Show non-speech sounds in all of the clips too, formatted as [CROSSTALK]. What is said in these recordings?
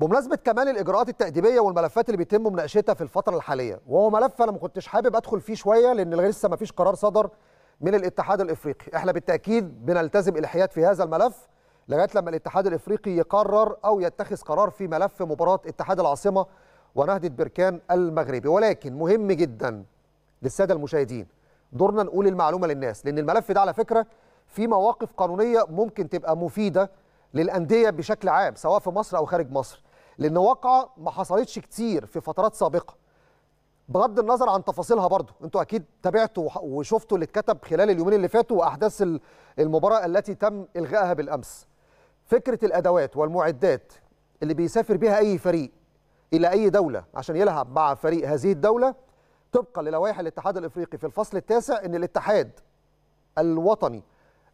بمناسبه كمان الاجراءات التاديبيه والملفات اللي بيتم مناقشتها في الفتره الحاليه وهو ملف انا ما كنتش حابب ادخل فيه شويه لان لسه ما فيش قرار صدر من الاتحاد الافريقي احنا بالتاكيد بنلتزم الحياد في هذا الملف لغايه لما الاتحاد الافريقي يقرر او يتخذ قرار في ملف مباراه اتحاد العاصمه ونهضه بركان المغربي ولكن مهم جدا للساده المشاهدين دورنا نقول المعلومه للناس لان الملف ده على فكره في مواقف قانونيه ممكن تبقى مفيده للانديه بشكل عام سواء في مصر او خارج مصر لان واقعه ما حصلتش كتير في فترات سابقه بغض النظر عن تفاصيلها برضو انتوا اكيد تابعتوا وشفتوا اللي اتكتب خلال اليومين اللي فاتوا واحداث المباراه التي تم الغائها بالامس فكره الادوات والمعدات اللي بيسافر بها اي فريق الى اي دوله عشان يلعب مع فريق هذه الدوله طبقا للوائح الاتحاد الافريقي في الفصل التاسع ان الاتحاد الوطني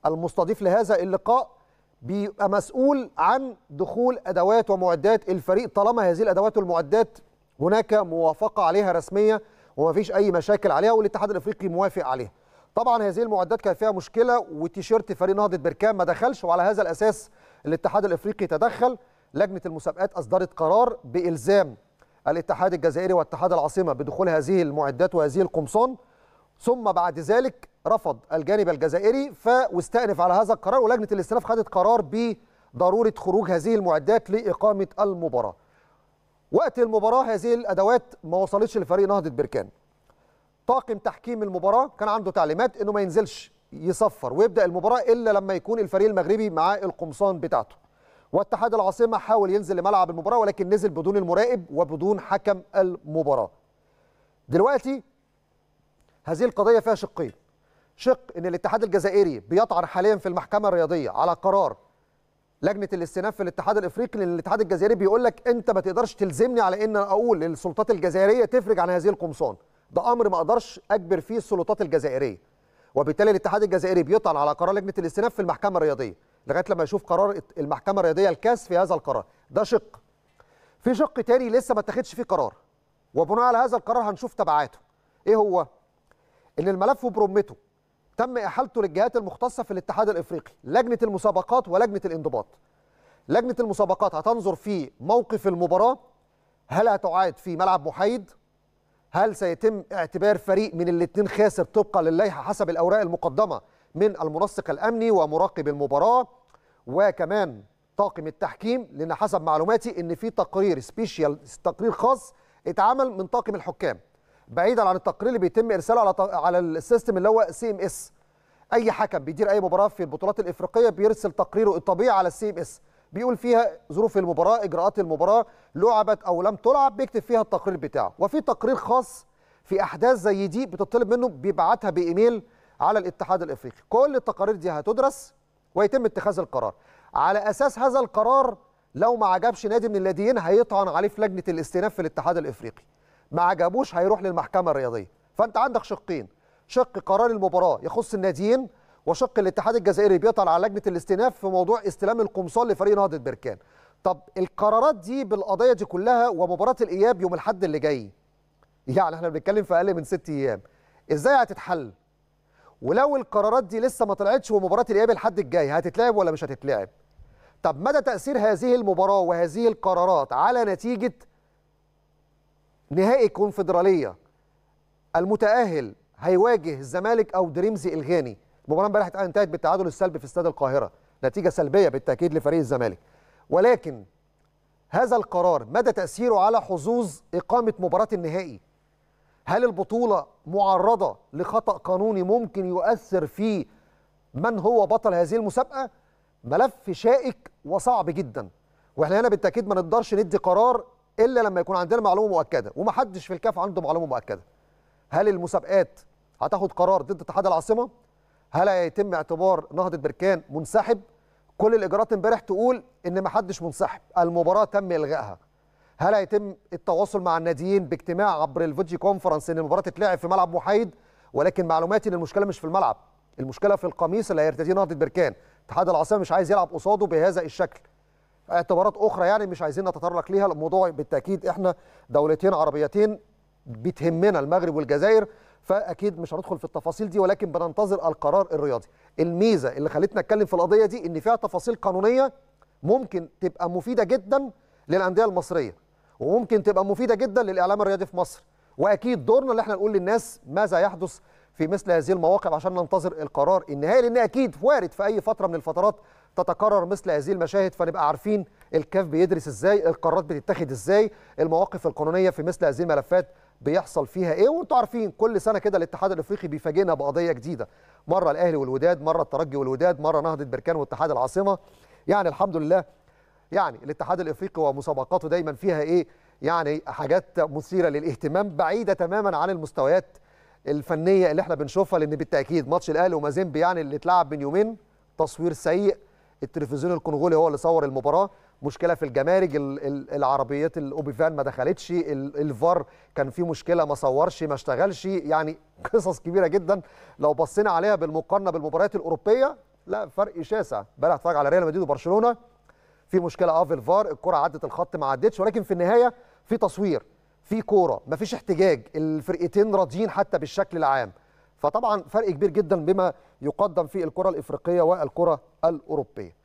المستضيف لهذا اللقاء بيبقى مسؤول عن دخول ادوات ومعدات الفريق طالما هذه الادوات والمعدات هناك موافقه عليها رسميه ومفيش اي مشاكل عليها والاتحاد الافريقي موافق عليها. طبعا هذه المعدات كان فيها مشكله وتيشيرت فريق نهضه بركان ما دخلش وعلى هذا الاساس الاتحاد الافريقي تدخل لجنه المسابقات اصدرت قرار بالزام الاتحاد الجزائري واتحاد العاصمه بدخول هذه المعدات وهذه القمصان ثم بعد ذلك رفض الجانب الجزائري واستأنف على هذا القرار ولجنة الاستئناف خدت قرار بضرورة خروج هذه المعدات لإقامة المباراة وقت المباراة هذه الأدوات ما وصلتش لفريق نهضة بركان طاقم تحكيم المباراة كان عنده تعليمات أنه ما ينزلش يصفر ويبدأ المباراة إلا لما يكون الفريق المغربي معاه القمصان بتاعته واتحاد العاصمة حاول ينزل لملعب المباراة ولكن نزل بدون المراقب وبدون حكم المباراة دلوقتي هذه القضية فيها شقين شق ان الاتحاد الجزائري بيطعن حاليا في المحكمه الرياضيه على قرار لجنه الاستئناف في الاتحاد الافريقي لان الاتحاد الجزائري بيقول لك انت ما تقدرش تلزمني على ان اقول للسلطات الجزائريه تفرج عن هذه القمصان ده امر ما اقدرش اجبر فيه السلطات الجزائريه وبالتالي الاتحاد الجزائري بيطعن على قرار لجنه الاستئناف في المحكمه الرياضيه لغايه لما يشوف قرار المحكمه الرياضيه الكاس في هذا القرار ده شق في شق تاني لسه ما اتخذش فيه قرار وبناء على هذا القرار هنشوف تبعاته ايه هو ان الملف برمته تم احالته للجهات المختصه في الاتحاد الافريقي لجنه المسابقات ولجنه الانضباط لجنه المسابقات هتنظر في موقف المباراه هل هتعاد في ملعب محايد هل سيتم اعتبار فريق من الاثنين خاسر طبقا للائحه حسب الاوراق المقدمه من المنسق الامني ومراقب المباراه وكمان طاقم التحكيم لان حسب معلوماتي ان في تقرير سبيشال تقرير خاص اتعمل من طاقم الحكام بعيدا عن التقرير اللي بيتم ارساله على على السيستم اللي هو سي ام اس اي حكم بيدير اي مباراه في البطولات الافريقيه بيرسل تقريره الطبيعي على السي ام اس بيقول فيها ظروف المباراه اجراءات المباراه لعبت او لم تلعب بيكتب فيها التقرير بتاعه وفي تقرير خاص في احداث زي دي بتطلب منه بيبعتها بايميل على الاتحاد الافريقي كل التقارير دي هتدرس ويتم اتخاذ القرار على اساس هذا القرار لو ما عجبش نادي من الناديين هيطعن عليه في لجنه الاستئناف في الاتحاد الافريقي ما عجبوش هيروح للمحكمه الرياضيه فانت عندك شقين شق قرار المباراه يخص الناديين وشق الاتحاد الجزائري بيطلع على لجنه الاستئناف في موضوع استلام القمصان لفريق نهضه بركان طب القرارات دي بالقضية دي كلها ومباراه الاياب يوم الاحد اللي جاي يعني احنا بنتكلم في اقل من ست ايام ازاي هتتحل ولو القرارات دي لسه ما طلعتش ومباراه الاياب الحد الجاي هتتلعب ولا مش هتتلعب طب مدى تاثير هذه المباراه وهذه القرارات على نتيجه نهائي كونفدرالية المتاهل هيواجه الزمالك او دريمزي الغاني المباراه امبارح انتهت بالتعادل السلبي في استاد القاهره نتيجه سلبيه بالتاكيد لفريق الزمالك ولكن هذا القرار مدى تاثيره على حظوظ اقامه مباراه النهائي هل البطوله معرضه لخطا قانوني ممكن يؤثر في من هو بطل هذه المسابقه ملف شائك وصعب جدا واحنا هنا بالتاكيد ما نقدرش ندي قرار الا لما يكون عندنا معلومه مؤكده ومحدش في الكاف عنده معلومه مؤكده هل المسابقات هتاخد قرار ضد اتحاد العاصمه هل هيتم اعتبار نهضه بركان منسحب كل الاجراءات امبارح تقول ان محدش منسحب المباراه تم الغائها هل هيتم التواصل مع الناديين باجتماع عبر الفيديو كونفرنس ان المباراه تتلعب في ملعب محايد ولكن معلوماتي ان المشكله مش في الملعب المشكله في القميص اللي هيرتديه نهضه بركان اتحاد العاصمه مش عايز يلعب قصاده بهذا الشكل اعتبارات اخرى يعني مش عايزين نتطرق ليها الموضوع بالتاكيد احنا دولتين عربيتين بتهمنا المغرب والجزائر فاكيد مش هندخل في التفاصيل دي ولكن بننتظر القرار الرياضي الميزه اللي خلتنا اتكلم في القضيه دي ان فيها تفاصيل قانونيه ممكن تبقى مفيده جدا للانديه المصريه وممكن تبقى مفيده جدا للاعلام الرياضي في مصر واكيد دورنا اللي احنا نقول للناس ماذا يحدث في مثل هذه المواقف عشان ننتظر القرار النهائي لان اكيد وارد في اي فتره من الفترات تتكرر مثل هذه المشاهد فنبقى عارفين الكاف بيدرس ازاي القرارات بتتخذ ازاي المواقف القانونيه في مثل هذه الملفات بيحصل فيها ايه وانتم عارفين كل سنه كده الاتحاد الافريقي بيفاجئنا بقضيه جديده مره الاهلي والوداد مره الترجي والوداد مره نهضه بركان واتحاد العاصمه يعني الحمد لله يعني الاتحاد الافريقي ومسابقاته دايما فيها ايه يعني حاجات مثيره للاهتمام بعيده تماما عن المستويات الفنيه اللي احنا بنشوفها لان بالتاكيد ماتش الاهلي ومازيمبي يعني اللي اتلعب من يومين تصوير سيء التلفزيون الكونغولي هو اللي صور المباراه مشكله في الجمارك العربيات الاوبيفان ما دخلتش الفار كان في مشكله ما صورش ما اشتغلش يعني [LAUGHS] قصص كبيره جدا لو بصينا عليها بالمقارنه بالمباريات الاوروبيه لا فرق شاسع امبارح اتفرج على ريال مدريد وبرشلونه في مشكله اه في الفار الكره عدت الخط ما عدتش ولكن في النهايه في تصوير في كوره مفيش احتجاج الفرقتين راضيين حتى بالشكل العام فطبعا فرق كبير جدا بما يقدم في الكره الافريقيه والكره الاوروبيه